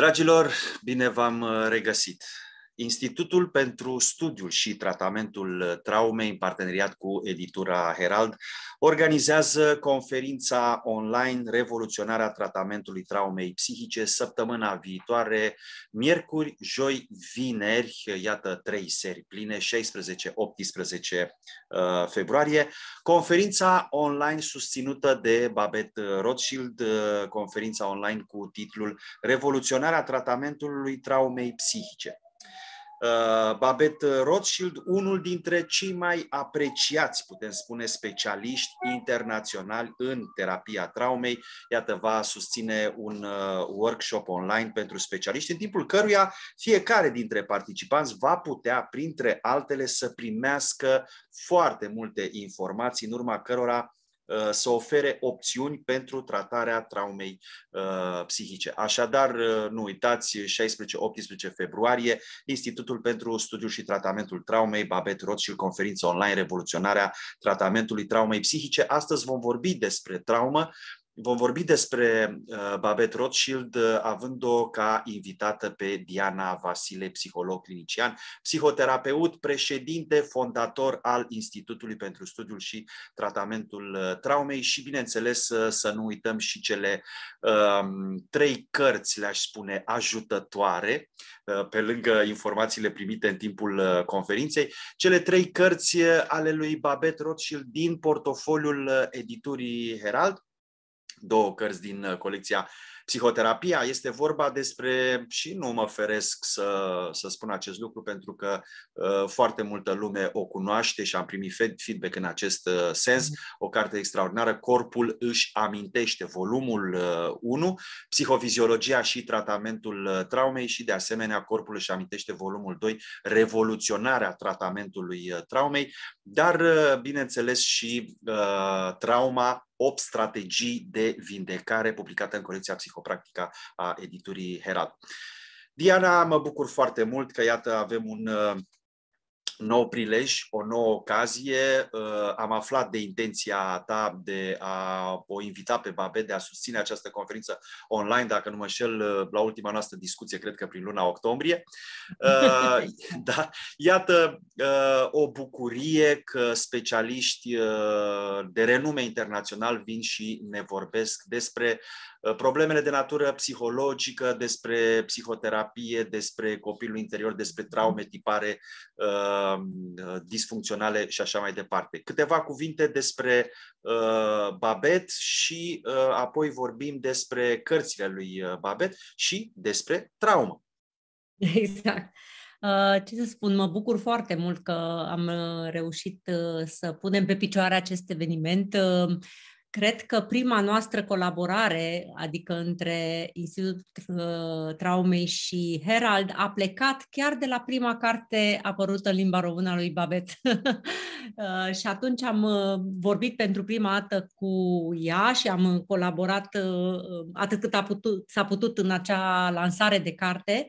Dragilor, bine v-am uh, regăsit! Institutul pentru Studiul și Tratamentul Traumei, în parteneriat cu editura Herald, organizează conferința online Revoluționarea Tratamentului Traumei Psihice săptămâna viitoare, miercuri, joi, vineri, iată trei seri pline, 16-18 uh, februarie. Conferința online susținută de Babette Rothschild, uh, conferința online cu titlul Revoluționarea Tratamentului Traumei Psihice. Uh, Babette Rothschild, unul dintre cei mai apreciați, putem spune, specialiști internaționali în terapia traumei. Iată, va susține un uh, workshop online pentru specialiști, în timpul căruia fiecare dintre participanți va putea, printre altele, să primească foarte multe informații, în urma cărora Uh, să ofere opțiuni pentru tratarea traumei uh, psihice. Așadar, uh, nu uitați, 16-18 februarie, Institutul pentru Studiu și Tratamentul Traumei, Babet Rothschild, conferință online Revoluționarea Tratamentului Traumei Psihice. Astăzi vom vorbi despre traumă, Vom vorbi despre uh, Babette Rothschild, uh, având-o ca invitată pe Diana Vasile, psiholog clinician, psihoterapeut, președinte, fondator al Institutului pentru Studiul și Tratamentul uh, Traumei și, bineînțeles, să nu uităm și cele um, trei cărți, le-aș spune, ajutătoare, pe lângă informațiile primite în timpul conferinței, cele trei cărți ale lui Babette Rothschild din portofoliul editurii Herald, două cărți din uh, colecția Psihoterapia. Este vorba despre, și nu mă feresc să, să spun acest lucru, pentru că uh, foarte multă lume o cunoaște și am primit feedback în acest uh, sens. Mhm. O carte extraordinară, Corpul își amintește, volumul uh, 1, Psihofiziologia și tratamentul uh, traumei și, de asemenea, Corpul își amintește, volumul 2, Revoluționarea tratamentului traumei, dar, bineînțeles, și trauma 8 strategii de vindecare publicată în colecția Psihopractică a editurii Herald. Diana, mă bucur foarte mult că iată avem un nou prilej, o nouă ocazie. Uh, am aflat de intenția ta de a o invita pe Babet de a susține această conferință online, dacă nu mă șel, uh, la ultima noastră discuție, cred că prin luna octombrie. Uh, da, iată o bucurie că specialiști de renume internațional vin și ne vorbesc despre problemele de natură psihologică, despre psihoterapie, despre copilul interior, despre traume tipare Um, uh, disfuncționale și așa mai departe. Câteva cuvinte despre uh, Babet și uh, apoi vorbim despre cărțile lui Babet și despre traumă. Exact. Ce să spun, mă bucur foarte mult că am reușit să punem pe picioare acest eveniment Cred că prima noastră colaborare, adică între Institutul uh, Traumei și Herald, a plecat chiar de la prima carte apărută în limba română a lui Babet. Uh, și atunci am uh, vorbit pentru prima dată cu ea și am colaborat atât cât a putut, s-a putut în acea lansare de carte.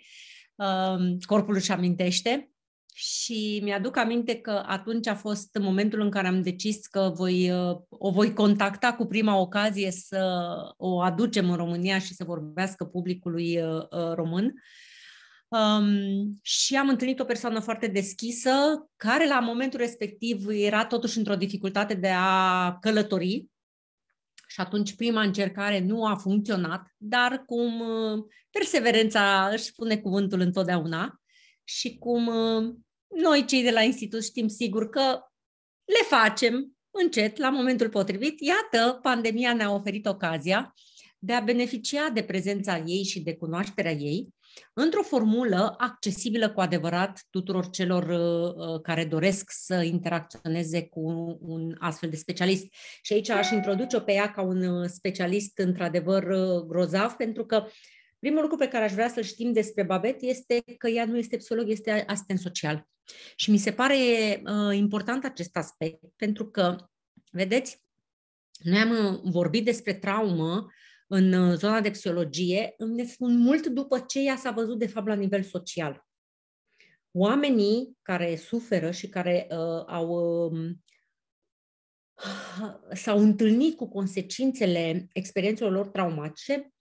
Corpul își amintește și mi-aduc aminte că atunci a fost momentul în care am decis că voi, uh, o voi contacta cu prima ocazie să o aducem în România și să vorbească publicului uh, uh, român. Um, și am întâlnit o persoană foarte deschisă, care la momentul respectiv era totuși într-o dificultate de a călători. Și atunci prima încercare nu a funcționat, dar cum perseverența își spune cuvântul întotdeauna, și cum uh, noi cei de la institut știm sigur că le facem încet, la momentul potrivit. Iată, pandemia ne-a oferit ocazia de a beneficia de prezența ei și de cunoașterea ei într-o formulă accesibilă cu adevărat tuturor celor uh, uh, care doresc să interacționeze cu un astfel de specialist. Și aici aș introduce-o pe ea ca un specialist într-adevăr grozav, pentru că Primul lucru pe care aș vrea să-l știm despre Babet este că ea nu este psiholog, este asistent social. Și mi se pare uh, important acest aspect, pentru că, vedeți, noi am uh, vorbit despre traumă în uh, zona de psihologie, ne spun mult după ce ea s-a văzut, de fapt, la nivel social. Oamenii care suferă și care uh, au uh, s-au întâlnit cu consecințele experiențelor lor traumatice,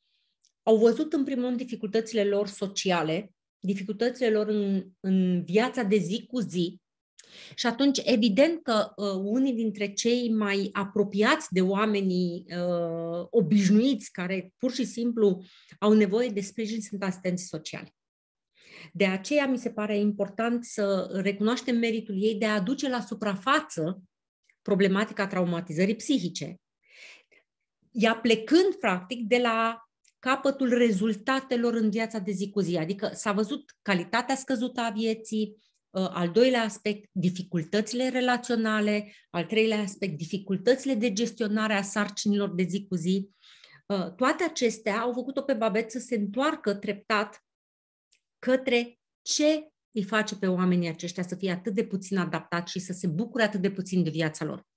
au văzut în primul rând dificultățile lor sociale, dificultățile lor în, în viața de zi cu zi, și atunci, evident că uh, unii dintre cei mai apropiați de oamenii uh, obișnuiți, care pur și simplu au nevoie de sprijin, sunt asistenții sociali. De aceea mi se pare important să recunoaștem meritul ei de a aduce la suprafață problematica traumatizării psihice. Ea plecând, practic, de la capătul rezultatelor în viața de zi cu zi. Adică s-a văzut calitatea scăzută a vieții, uh, al doilea aspect, dificultățile relaționale, al treilea aspect, dificultățile de gestionare a sarcinilor de zi cu zi. Uh, toate acestea au făcut-o pe Babet să se întoarcă treptat către ce îi face pe oamenii aceștia să fie atât de puțin adaptat și să se bucure atât de puțin de viața lor.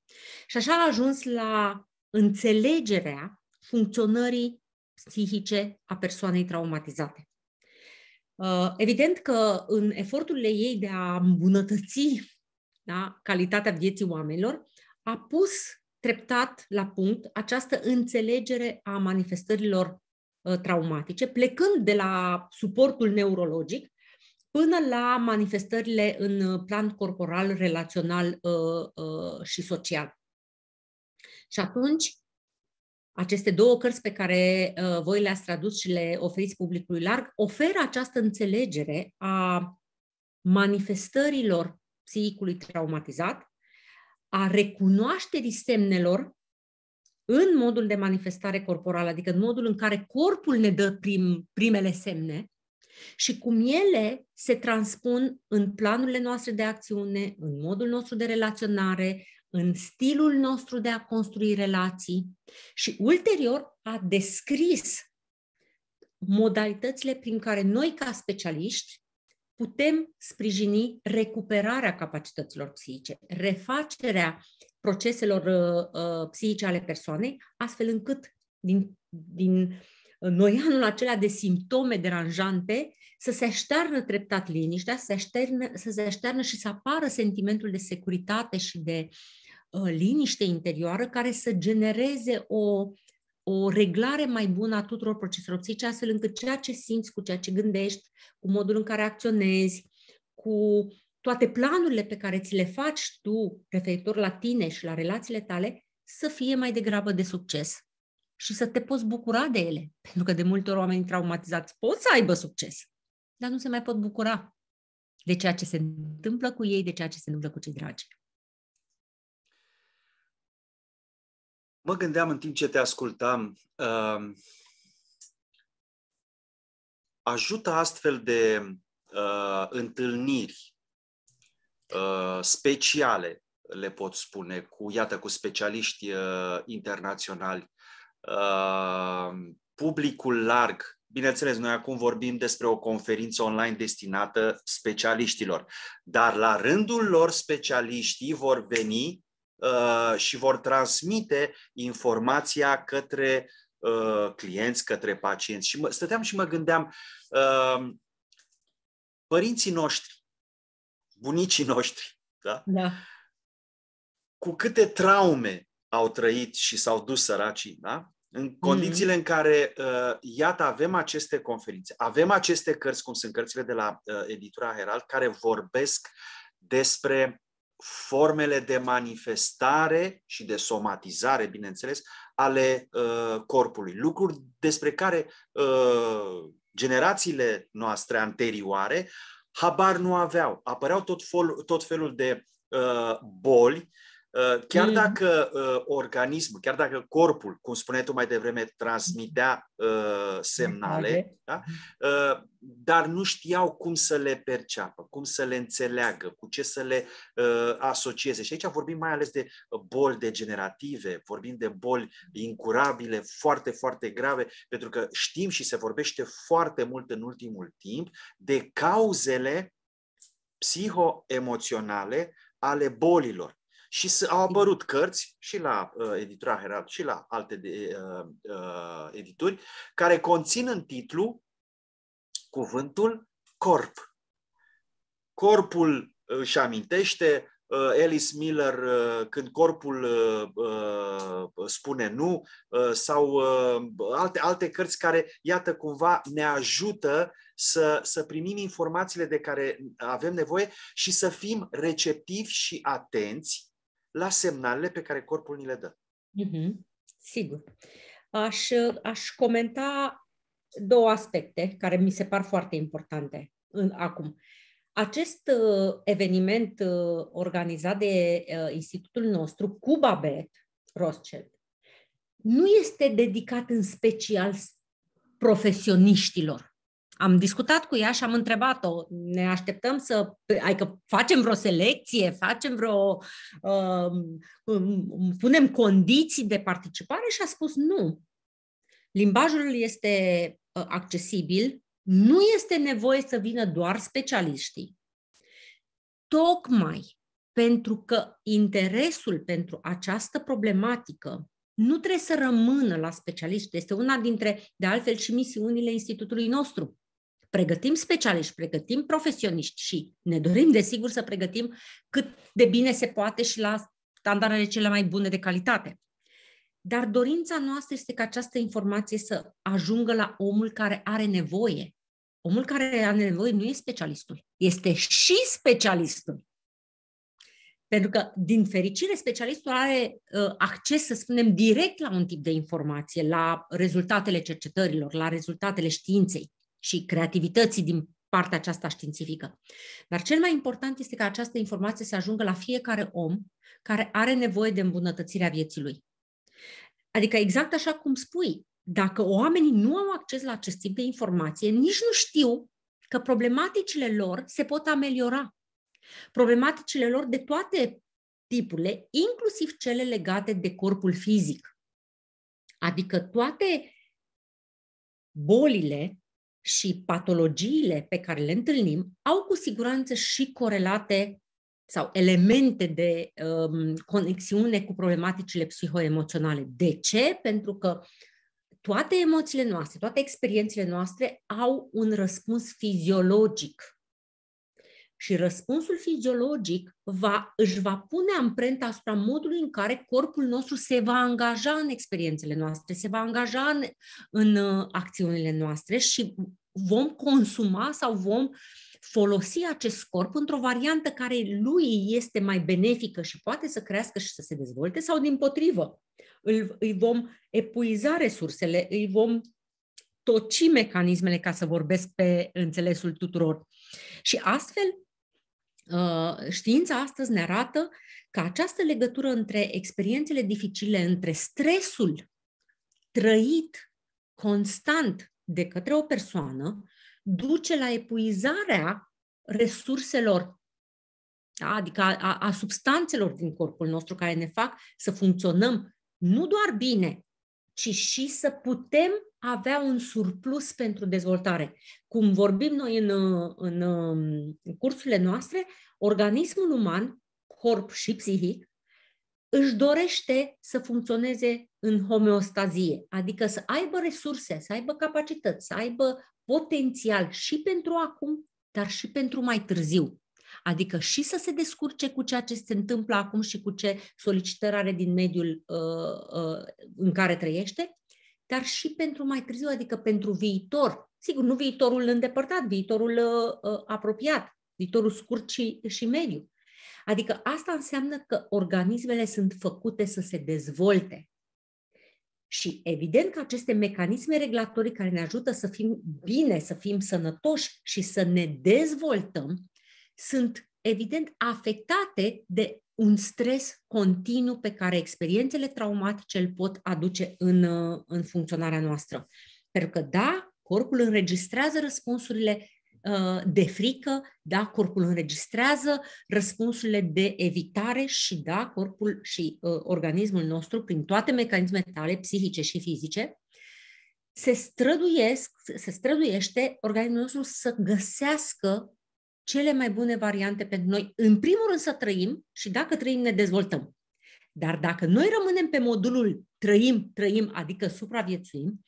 Și așa a ajuns la înțelegerea funcționării psihice a persoanei traumatizate. Uh, evident că în eforturile ei de a îmbunătăți da, calitatea vieții oamenilor, a pus treptat la punct această înțelegere a manifestărilor uh, traumatice, plecând de la suportul neurologic până la manifestările în plan corporal, relațional uh, și social. Și atunci, aceste două cărți pe care uh, voi le-ați tradus și le oferiți publicului larg, oferă această înțelegere a manifestărilor psihicului traumatizat, a recunoașterii semnelor în modul de manifestare corporală, adică în modul în care corpul ne dă prim, primele semne și cum ele se transpun în planurile noastre de acțiune, în modul nostru de relaționare, în stilul nostru de a construi relații și ulterior a descris modalitățile prin care noi, ca specialiști, putem sprijini recuperarea capacităților psihice, refacerea proceselor uh, uh, psihice ale persoanei, astfel încât din, din uh, noianul acela de simptome deranjante să se aștearnă treptat liniștea, să se aștearnă, să se aștearnă și să apară sentimentul de securitate și de liniște interioară care să genereze o, o reglare mai bună a tuturor proceselor psihice, astfel încât ceea ce simți, cu ceea ce gândești, cu modul în care acționezi, cu toate planurile pe care ți le faci tu referitor la tine și la relațiile tale, să fie mai degrabă de succes și să te poți bucura de ele. Pentru că de multe ori oamenii traumatizați pot să aibă succes, dar nu se mai pot bucura de ceea ce se întâmplă cu ei, de ceea ce se întâmplă cu cei dragi. Mă gândeam în timp ce te ascultam, uh, ajută astfel de uh, întâlniri uh, speciale, le pot spune, cu, iată, cu specialiști uh, internaționali, uh, publicul larg. Bineînțeles, noi acum vorbim despre o conferință online destinată specialiștilor, dar la rândul lor specialiștii vor veni Uh, și vor transmite informația către uh, clienți, către pacienți. Și mă, stăteam și mă gândeam, uh, părinții noștri, bunicii noștri, da? da. cu câte traume au trăit și s-au dus săracii, da? În mhm. condițiile în care, uh, iată, avem aceste conferințe, avem aceste cărți, cum sunt cărțile de la uh, editura Herald, care vorbesc despre formele de manifestare și de somatizare, bineînțeles, ale uh, corpului. Lucruri despre care uh, generațiile noastre anterioare habar nu aveau. Apăreau tot, fol- tot felul de uh, boli Uh, chiar mm. dacă uh, organismul, chiar dacă corpul, cum spuneai tu mai devreme, transmitea uh, semnale, da? dar nu știau cum să le perceapă, cum să le înțeleagă, cu ce să le asocieze. Și aici vorbim mai ales de boli degenerative, vorbim de boli incurabile, foarte, foarte grave, pentru că știm și se vorbește foarte mult în ultimul timp de cauzele psihoemoționale ale bolilor. Și s- au apărut cărți și la uh, editura Herald și la alte de, uh, uh, edituri care conțin în titlu cuvântul corp. Corpul uh, își amintește uh, Alice Miller uh, când corpul uh, uh spune nu uh, sau alte, alte cărți care, iată, cumva ne ajută să, să primim informațiile de care avem nevoie și să fim receptivi și atenți la semnalele pe care corpul ni le dă. Mm-hmm. Sigur. Aș, aș comenta două aspecte care mi se par foarte importante în, acum. Acest uh, eveniment uh, organizat de uh, institutul nostru, Cuba Bet Rothschild, nu este dedicat în special profesioniștilor am discutat cu ea și am întrebat-o, ne așteptăm să, adică facem vreo selecție, facem vreo, um, um, um, punem condiții de participare și a spus nu. Limbajul este uh, accesibil, nu este nevoie să vină doar specialiștii. Tocmai pentru că interesul pentru această problematică nu trebuie să rămână la specialiști. Este una dintre, de altfel, și misiunile institutului nostru pregătim specialiști, pregătim profesioniști și ne dorim, desigur, să pregătim cât de bine se poate și la standardele cele mai bune de calitate. Dar dorința noastră este ca această informație să ajungă la omul care are nevoie. Omul care are nevoie nu e specialistul, este și specialistul. Pentru că, din fericire, specialistul are uh, acces, să spunem, direct la un tip de informație, la rezultatele cercetărilor, la rezultatele științei și creativității din partea aceasta științifică. Dar cel mai important este ca această informație să ajungă la fiecare om care are nevoie de îmbunătățirea vieții lui. Adică exact așa cum spui, dacă oamenii nu au acces la acest tip de informație, nici nu știu că problematicile lor se pot ameliora. Problematicile lor de toate tipurile, inclusiv cele legate de corpul fizic. Adică toate bolile și patologiile pe care le întâlnim au cu siguranță și corelate sau elemente de um, conexiune cu problematicile psihoemoționale. De ce? Pentru că toate emoțiile noastre, toate experiențele noastre au un răspuns fiziologic și răspunsul fiziologic va, își va pune amprenta asupra modului în care corpul nostru se va angaja în experiențele noastre, se va angaja în, în uh, acțiunile noastre și vom consuma sau vom folosi acest corp într-o variantă care lui este mai benefică și poate să crească și să se dezvolte sau din potrivă. Îl, îi vom epuiza resursele, îi vom toci mecanismele ca să vorbesc pe înțelesul tuturor. Și astfel Uh, știința astăzi ne arată că această legătură între experiențele dificile, între stresul trăit constant de către o persoană, duce la epuizarea resurselor, da? adică a, a substanțelor din corpul nostru care ne fac să funcționăm nu doar bine, ci și să putem avea un surplus pentru dezvoltare. Cum vorbim noi în, în, în cursurile noastre, organismul uman, corp și psihic, își dorește să funcționeze în homeostazie, adică să aibă resurse, să aibă capacități, să aibă potențial și pentru acum, dar și pentru mai târziu. Adică și să se descurce cu ceea ce se întâmplă acum și cu ce solicitări are din mediul uh, uh, în care trăiește, dar și pentru mai târziu, adică pentru viitor. Sigur, nu viitorul îndepărtat, viitorul uh, uh apropiat, viitorul scurt și, și mediu. Adică asta înseamnă că organismele sunt făcute să se dezvolte. Și evident că aceste mecanisme reglatorii care ne ajută să fim bine, să fim sănătoși și să ne dezvoltăm, sunt evident afectate de un stres continuu pe care experiențele traumatice îl pot aduce în, în funcționarea noastră. Pentru că, da, corpul înregistrează răspunsurile uh, de frică, da, corpul înregistrează răspunsurile de evitare și da, corpul și uh, organismul nostru, prin toate mecanismele tale, psihice și fizice, se, străduiesc, se străduiește organismul nostru să găsească cele mai bune variante pentru noi, în primul rând să trăim și dacă trăim ne dezvoltăm. Dar dacă noi rămânem pe modulul trăim, trăim, adică supraviețuim,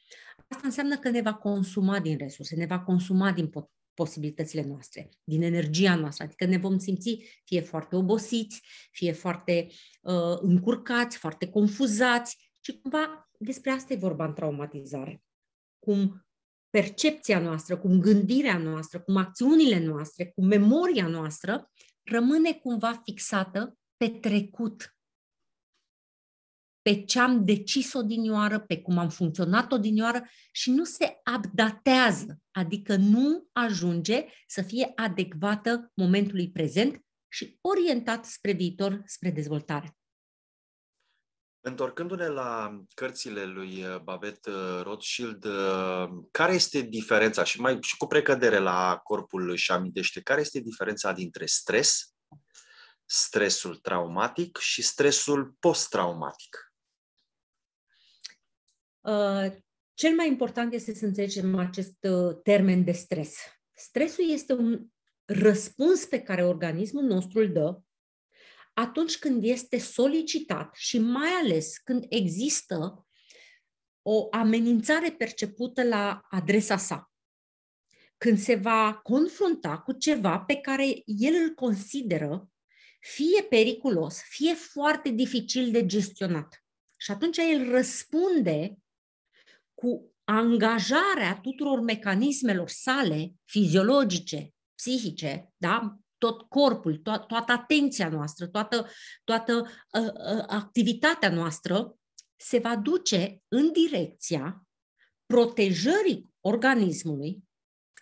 asta înseamnă că ne va consuma din resurse, ne va consuma din pot- posibilitățile noastre, din energia noastră, adică ne vom simți fie foarte obosiți, fie foarte uh, încurcați, foarte confuzați și cumva despre asta e vorba în traumatizare. Cum percepția noastră, cum gândirea noastră, cum acțiunile noastre, cum memoria noastră rămâne cumva fixată pe trecut, pe ce am decis odinioară, pe cum am funcționat odinioară și nu se updatează, adică nu ajunge să fie adecvată momentului prezent și orientat spre viitor, spre dezvoltare. Întorcându-ne la cărțile lui uh, Babet uh, Rothschild, uh, care este diferența și mai și cu precădere la corpul și amintește, care este diferența dintre stres, stresul traumatic și stresul post-traumatic? Uh, cel mai important este să înțelegem acest termen de stres. Stresul este un răspuns pe care organismul nostru îl dă atunci când este solicitat și mai ales când există o amenințare percepută la adresa sa. Când se va confrunta cu ceva pe care el îl consideră fie periculos, fie foarte dificil de gestionat. Și atunci el răspunde cu angajarea tuturor mecanismelor sale, fiziologice, psihice, da? tot corpul, to- toată atenția noastră, toată, toată uh, uh, activitatea noastră se va duce în direcția protejării organismului,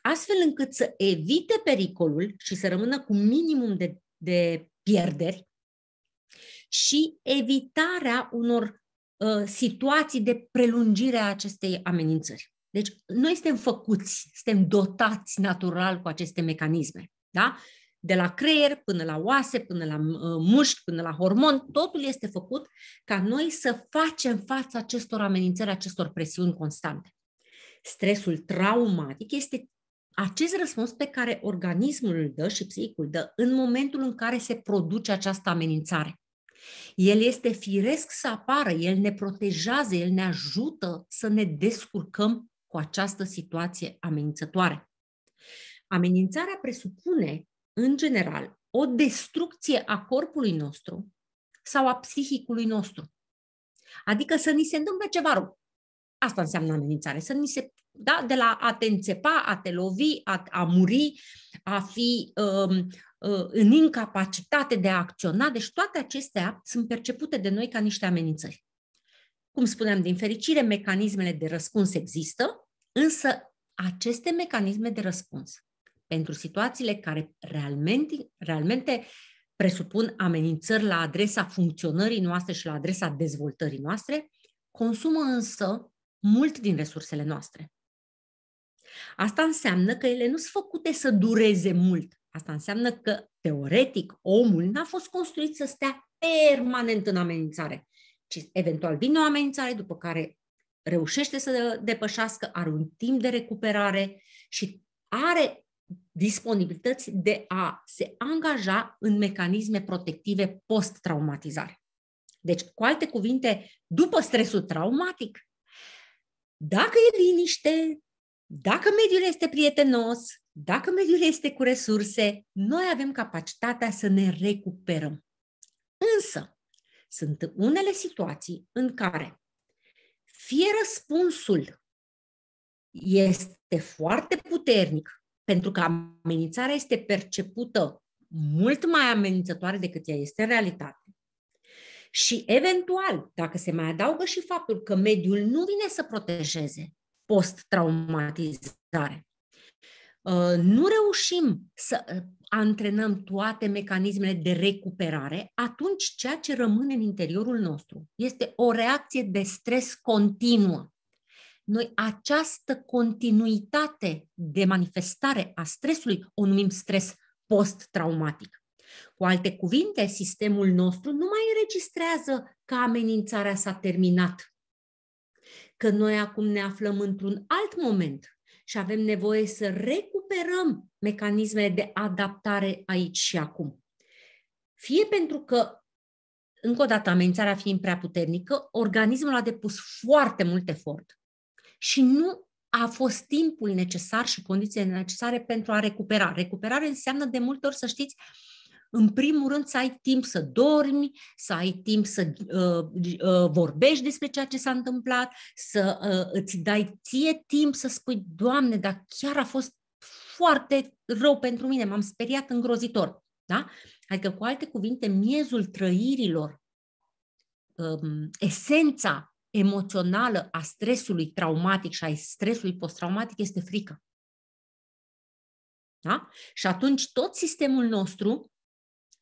astfel încât să evite pericolul și să rămână cu minimum de, de pierderi și evitarea unor uh, situații de prelungire a acestei amenințări. Deci, noi suntem făcuți, suntem dotați natural cu aceste mecanisme. Da? de la creier până la oase, până la uh, mușchi, până la hormon, totul este făcut ca noi să facem față acestor amenințări, acestor presiuni constante. Stresul traumatic este acest răspuns pe care organismul îl dă și psihicul îl dă în momentul în care se produce această amenințare. El este firesc să apară, el ne protejează, el ne ajută să ne descurcăm cu această situație amenințătoare. Amenințarea presupune în general, o destrucție a corpului nostru sau a psihicului nostru. Adică să ni se întâmple ceva rău. Asta înseamnă amenințare, să ni se da, de la a te înțepa, a te lovi, a, a muri, a fi um, uh, în incapacitate de a acționa. Deci toate acestea sunt percepute de noi ca niște amenințări. Cum spuneam, din fericire, mecanismele de răspuns există, însă aceste mecanisme de răspuns pentru situațiile care realmente, realmente presupun amenințări la adresa funcționării noastre și la adresa dezvoltării noastre, consumă însă mult din resursele noastre. Asta înseamnă că ele nu sunt făcute să dureze mult. Asta înseamnă că, teoretic, omul n-a fost construit să stea permanent în amenințare, ci eventual vine o amenințare, după care reușește să depășească, are un timp de recuperare și are disponibilități de a se angaja în mecanisme protective post-traumatizare. Deci, cu alte cuvinte, după stresul traumatic, dacă e liniște, dacă mediul este prietenos, dacă mediul este cu resurse, noi avem capacitatea să ne recuperăm. Însă, sunt unele situații în care fie răspunsul este foarte puternic pentru că amenințarea este percepută mult mai amenințătoare decât ea este în realitate. Și eventual, dacă se mai adaugă și faptul că mediul nu vine să protejeze post-traumatizare, uh, nu reușim să uh, antrenăm toate mecanismele de recuperare, atunci ceea ce rămâne în interiorul nostru este o reacție de stres continuă. Noi această continuitate de manifestare a stresului o numim stres post-traumatic. Cu alte cuvinte, sistemul nostru nu mai înregistrează că amenințarea s-a terminat, că noi acum ne aflăm într-un alt moment și avem nevoie să recuperăm mecanismele de adaptare aici și acum. Fie pentru că, încă o dată, amenințarea fiind prea puternică, organismul a depus foarte mult efort și nu a fost timpul necesar și condițiile necesare pentru a recupera. Recuperare înseamnă de multe ori, să știți, în primul rând să ai timp să dormi, să ai timp să uh, uh, vorbești despre ceea ce s-a întâmplat, să uh, îți dai ție timp să spui, Doamne, dar chiar a fost foarte rău pentru mine, m-am speriat îngrozitor. Da? Adică, cu alte cuvinte, miezul trăirilor, um, esența emoțională a stresului traumatic și a stresului post-traumatic este frica. Da? Și atunci tot sistemul nostru,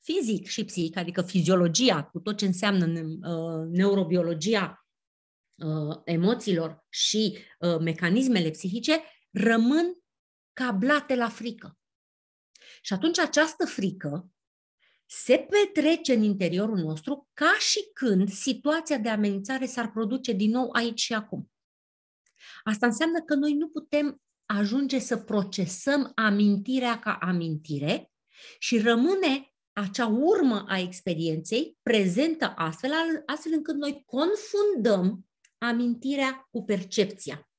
fizic și psihic, adică fiziologia, cu tot ce înseamnă uh, neurobiologia uh, emoțiilor și uh, mecanismele psihice, rămân cablate la frică. Și atunci această frică se petrece în interiorul nostru ca și când situația de amenințare s-ar produce din nou aici și acum. Asta înseamnă că noi nu putem ajunge să procesăm amintirea ca amintire și rămâne acea urmă a experienței prezentă astfel, astfel încât noi confundăm amintirea cu percepția.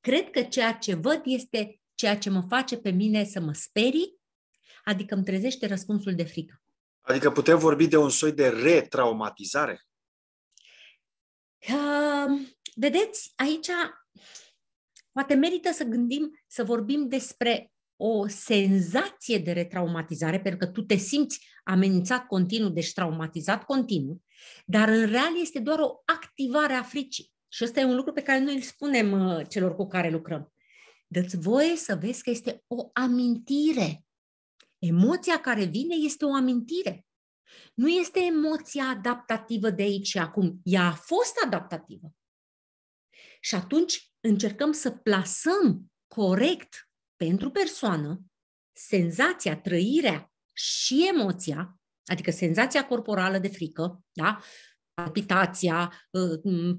Cred că ceea ce văd este ceea ce mă face pe mine să mă sperii, adică îmi trezește răspunsul de frică. Adică putem vorbi de un soi de retraumatizare? Uh, vedeți, aici poate merită să gândim, să vorbim despre o senzație de retraumatizare, pentru că tu te simți amenințat continuu, deci traumatizat continuu, dar în real este doar o activare a fricii. Și ăsta e un lucru pe care noi îl spunem uh, celor cu care lucrăm. Dă-ți voie să vezi că este o amintire Emoția care vine este o amintire. Nu este emoția adaptativă de aici și acum. Ea a fost adaptativă. Și atunci încercăm să plasăm corect pentru persoană senzația, trăirea și emoția, adică senzația corporală de frică, da? palpitația,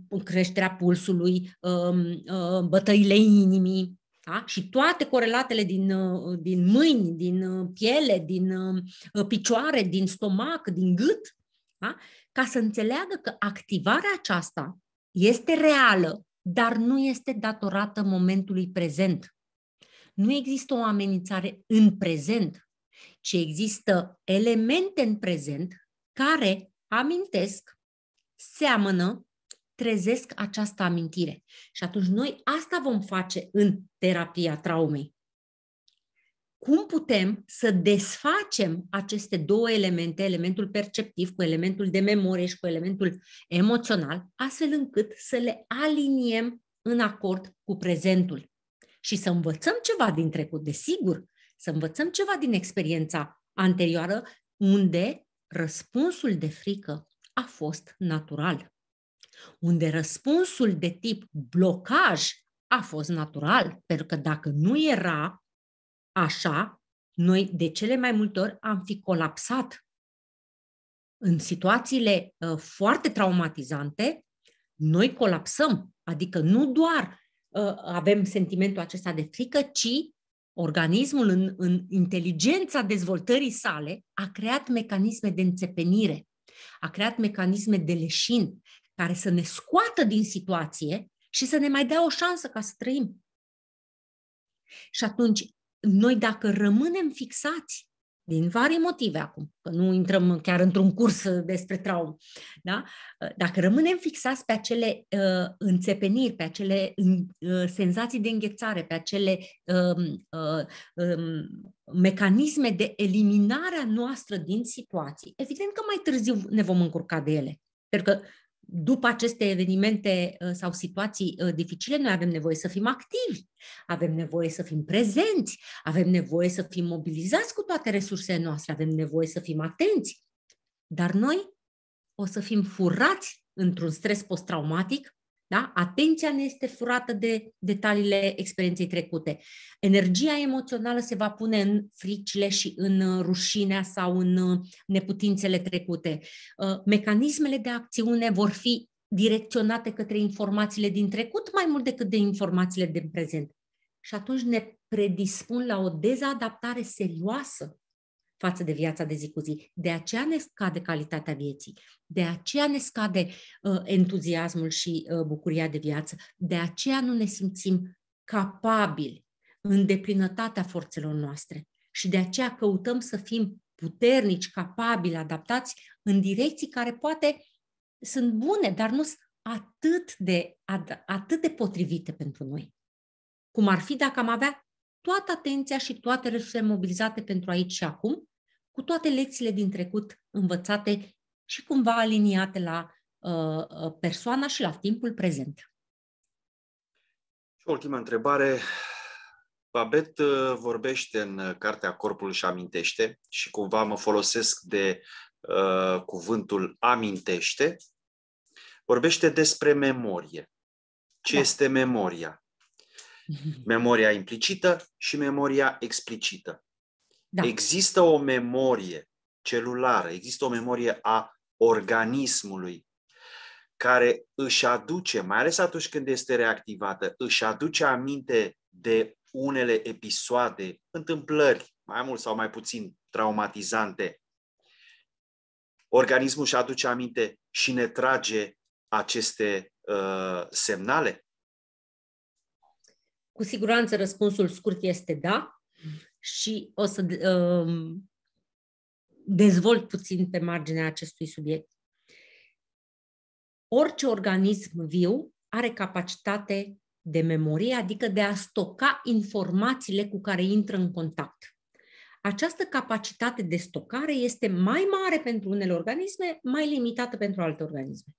uh, creșterea pulsului, um, uh, bătăile inimii, da? Și toate corelatele din, uh, din mâini, din uh, piele, din uh, picioare, din stomac, din gât, da? ca să înțeleagă că activarea aceasta este reală, dar nu este datorată momentului prezent. Nu există o amenințare în prezent, ci există elemente în prezent care amintesc, seamănă trezesc această amintire. Și atunci noi asta vom face în terapia traumei. Cum putem să desfacem aceste două elemente, elementul perceptiv cu elementul de memorie și cu elementul emoțional, astfel încât să le aliniem în acord cu prezentul și să învățăm ceva din trecut, desigur, să învățăm ceva din experiența anterioară unde răspunsul de frică a fost natural unde răspunsul de tip blocaj a fost natural, pentru că dacă nu era așa, noi de cele mai multe ori am fi colapsat. În situațiile uh, foarte traumatizante, noi colapsăm, adică nu doar uh, avem sentimentul acesta de frică, ci organismul în, în inteligența dezvoltării sale a creat mecanisme de înțepenire, a creat mecanisme de leșin care să ne scoată din situație și să ne mai dea o șansă ca să trăim. Și atunci, noi dacă rămânem fixați, din vari motive acum, că nu intrăm chiar într-un curs despre traumă, da? dacă rămânem fixați pe acele uh, înțepeniri, pe acele uh, senzații de înghețare, pe acele um, uh, uh, uh, mecanisme de eliminare a noastră din situații, evident că mai târziu ne vom încurca de ele. Pentru că după aceste evenimente uh, sau situații uh, dificile, noi avem nevoie să fim activi, avem nevoie să fim prezenți, avem nevoie să fim mobilizați cu toate resursele noastre, avem nevoie să fim atenți. Dar noi o să fim furați într-un stres post-traumatic da? Atenția ne este furată de detaliile experienței trecute. Energia emoțională se va pune în fricile și în uh, rușinea sau în uh, neputințele trecute. Uh, mecanismele de acțiune vor fi direcționate către informațiile din trecut mai mult decât de informațiile din prezent. Și atunci ne predispun la o dezadaptare serioasă față de viața de zi cu zi. De aceea ne scade calitatea vieții, de aceea ne scade uh, entuziasmul și uh, bucuria de viață, de aceea nu ne simțim capabili în deplinătatea forțelor noastre și de aceea căutăm să fim puternici, capabili, adaptați în direcții care poate sunt bune, dar nu sunt atât de, atât de potrivite pentru noi. Cum ar fi dacă am avea toată atenția și toate resursele mobilizate pentru aici și acum, cu toate lecțiile din trecut învățate și cumva aliniate la uh, uh persoana și la timpul prezent. Și ultima întrebare. Babet uh, vorbește în uh, cartea Corpul și amintește și cumva mă folosesc de uh, cuvântul amintește. Vorbește despre memorie. Ce da. este memoria? Memoria implicită și memoria explicită. Da. Există o memorie celulară, există o memorie a organismului care își aduce, mai ales atunci când este reactivată, își aduce aminte de unele episoade, întâmplări, mai mult sau mai puțin traumatizante. Organismul își aduce aminte și ne trage aceste uh, semnale. Cu siguranță răspunsul scurt este da și o să um, dezvolt puțin pe marginea acestui subiect. Orice organism viu are capacitate de memorie, adică de a stoca informațiile cu care intră în contact. Această capacitate de stocare este mai mare pentru unele organisme, mai limitată pentru alte organisme,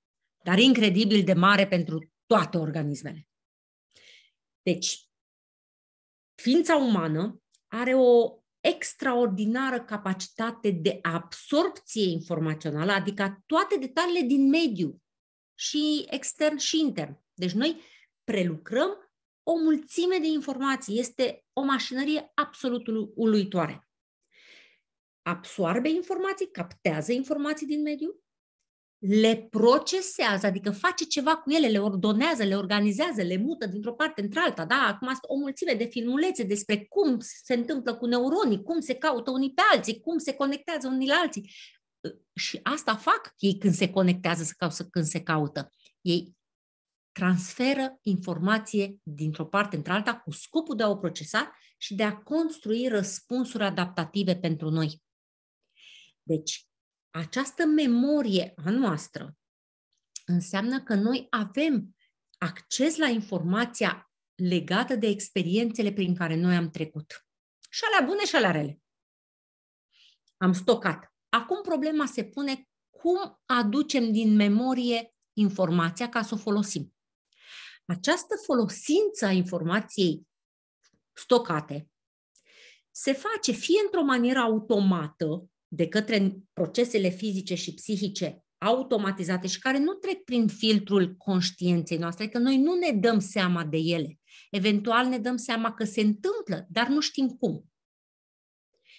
dar incredibil de mare pentru toate organismele. Deci, Ființa umană are o extraordinară capacitate de absorpție informațională, adică toate detaliile din mediu, și extern și intern. Deci noi prelucrăm o mulțime de informații. Este o mașinărie absolut uluitoare. Absoarbe informații, captează informații din mediu, le procesează, adică face ceva cu ele, le ordonează, le organizează, le mută dintr-o parte într-alta. Da? Acum o mulțime de filmulețe despre cum se întâmplă cu neuronii, cum se caută unii pe alții, cum se conectează unii la alții. Și asta fac ei când se conectează când se caută. Ei transferă informație dintr-o parte într-alta cu scopul de a o procesa și de a construi răspunsuri adaptative pentru noi. Deci, această memorie a noastră înseamnă că noi avem acces la informația legată de experiențele prin care noi am trecut. Și alea bune și alea rele. Am stocat. Acum problema se pune cum aducem din memorie informația ca să o folosim. Această folosință a informației stocate se face fie într-o manieră automată, de către procesele fizice și psihice automatizate și care nu trec prin filtrul conștiinței noastre, adică noi nu ne dăm seama de ele. Eventual ne dăm seama că se întâmplă, dar nu știm cum.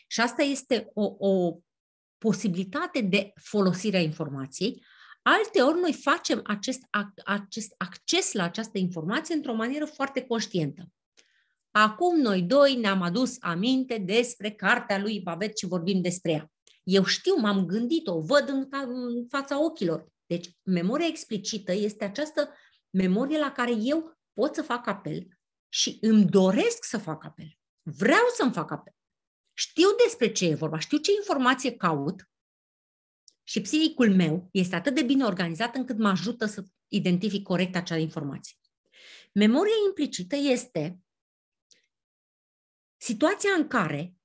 Și asta este o, o posibilitate de folosire a informației. Alteori noi facem acest, acest acces la această informație într-o manieră foarte conștientă. Acum noi doi ne-am adus aminte despre cartea lui Babet și vorbim despre ea. Eu știu, m-am gândit-o, văd în, în fața ochilor. Deci, memoria explicită este această memorie la care eu pot să fac apel și îmi doresc să fac apel. Vreau să-mi fac apel. Știu despre ce e vorba, știu ce informație caut și psihicul meu este atât de bine organizat încât mă ajută să identific corect acea informație. Memoria implicită este situația în care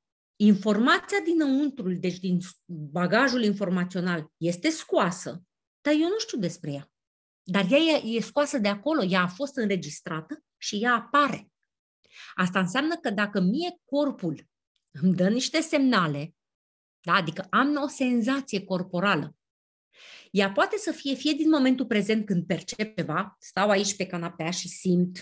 informația dinăuntru, deci din bagajul informațional, este scoasă, dar eu nu știu despre ea. Dar ea e, e scoasă de acolo, ea a fost înregistrată și ea apare. Asta înseamnă că dacă mie corpul îmi dă niște semnale, da? adică am o senzație corporală, ea poate să fie fie din momentul prezent când percep ceva, stau aici pe canapea și simt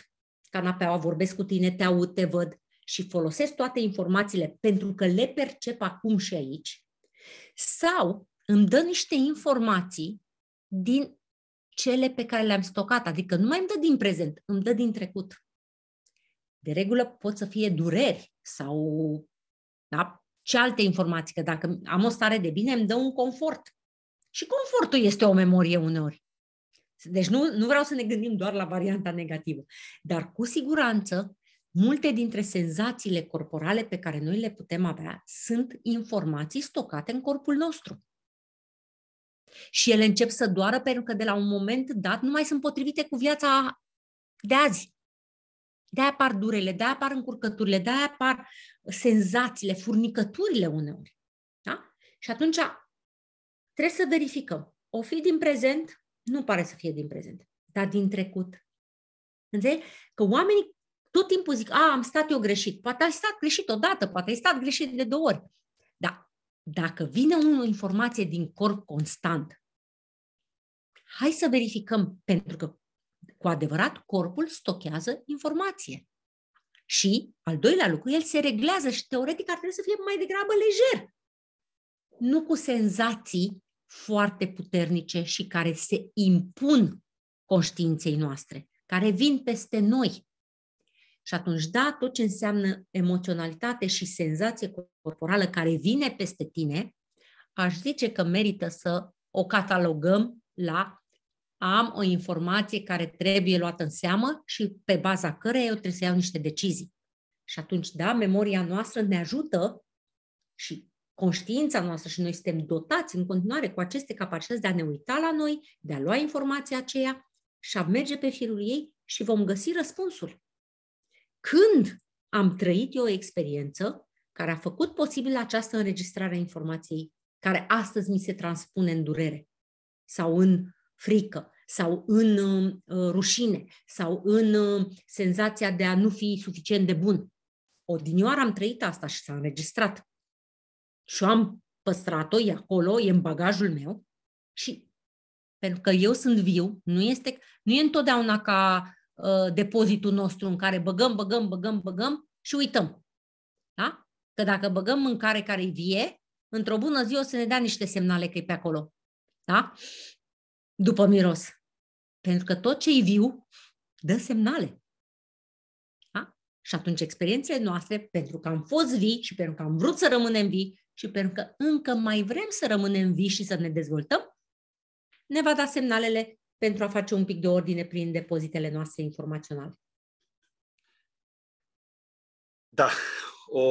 canapeaua, vorbesc cu tine, te aud, te văd, și folosesc toate informațiile pentru că le percep acum și aici, sau îmi dă niște informații din cele pe care le-am stocat, adică nu mai îmi dă din prezent, îmi dă din trecut. De regulă pot să fie dureri sau da, ce alte informații, că dacă am o stare de bine, îmi dă un confort. Și confortul este o memorie uneori. Deci nu, nu vreau să ne gândim doar la varianta negativă, dar cu siguranță Multe dintre senzațiile corporale pe care noi le putem avea sunt informații stocate în corpul nostru. Și ele încep să doară pentru că de la un moment dat nu mai sunt potrivite cu viața de azi. De-aia apar durele, de-aia apar încurcăturile, de-aia apar senzațiile, furnicăturile uneori. Da? Și atunci trebuie să verificăm. O fi din prezent? Nu pare să fie din prezent, dar din trecut. Înțelegi? Că oamenii tot timpul zic, a, am stat eu greșit. Poate ai stat greșit odată, poate ai stat greșit de două ori. Dar dacă vine o informație din corp constant, hai să verificăm, pentru că cu adevărat corpul stochează informație. Și, al doilea lucru, el se reglează și teoretic ar trebui să fie mai degrabă lejer. Nu cu senzații foarte puternice și care se impun conștiinței noastre, care vin peste noi. Și atunci, da, tot ce înseamnă emoționalitate și senzație corporală care vine peste tine, aș zice că merită să o catalogăm la am o informație care trebuie luată în seamă și pe baza căreia eu trebuie să iau niște decizii. Și atunci, da, memoria noastră ne ajută și conștiința noastră și noi suntem dotați în continuare cu aceste capacități de a ne uita la noi, de a lua informația aceea și a merge pe firul ei și vom găsi răspunsul când am trăit eu o experiență care a făcut posibil această înregistrare a informației care astăzi mi se transpune în durere sau în frică sau în uh, uh rușine sau în uh, senzația de a nu fi suficient de bun. Odinioară am trăit asta și s-a înregistrat. Și am păstrat-o, e acolo, e în bagajul meu și pentru că eu sunt viu, nu, este, nu e întotdeauna ca Uh, depozitul nostru în care băgăm, băgăm, băgăm, băgăm și uităm. Da? Că dacă băgăm mâncare care e vie, într-o bună zi o să ne dea niște semnale că e pe acolo. Da? După miros. Pentru că tot ce e viu dă semnale. Da? Și atunci experiențele noastre, pentru că am fost vii și pentru că am vrut să rămânem vii și pentru că încă mai vrem să rămânem vii și să ne dezvoltăm, ne va da semnalele pentru a face un pic de ordine prin depozitele noastre informaționale. Da, o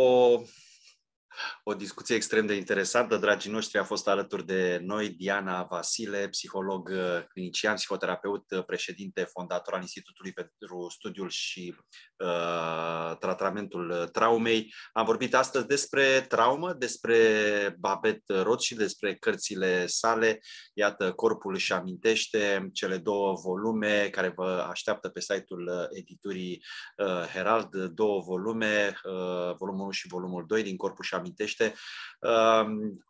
o discuție extrem de interesantă. Dragii noștri, a fost alături de noi Diana Vasile, psiholog uh, clinician, psihoterapeut, uh, președinte, fondator al Institutului pentru Studiul și uh, Tratamentul uh, Traumei. Am vorbit astăzi despre traumă, despre Babet Roth și despre cărțile sale. Iată, Corpul își amintește cele două volume care vă așteaptă pe site-ul editurii uh, Herald, două volume, uh, volumul 1 și volumul 2 din Corpul și amintește amintește, ehm,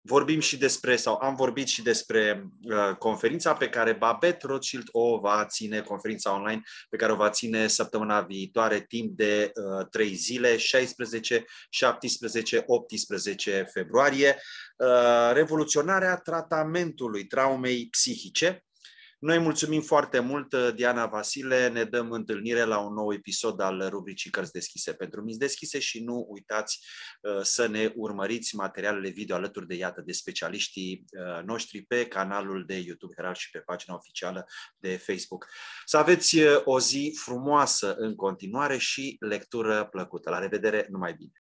vorbim și despre, sau am vorbit și despre eh, conferința pe care Babette Rothschild o va ține, conferința online pe care o va ține săptămâna viitoare, timp de eh, trei 3 zile, 16, 17, 18 februarie. Eh, revoluționarea tratamentului traumei psihice, noi mulțumim foarte mult, uh, Diana Vasile, ne dăm întâlnire la un nou episod al rubricii Cărți Deschise pentru Minți Deschise și nu uitați uh, să ne urmăriți materialele video alături de, iată, de specialiștii uh, noștri pe canalul de YouTube Heral și pe pagina oficială de Facebook. Să aveți o zi frumoasă în continuare și lectură plăcută. La revedere, numai bine!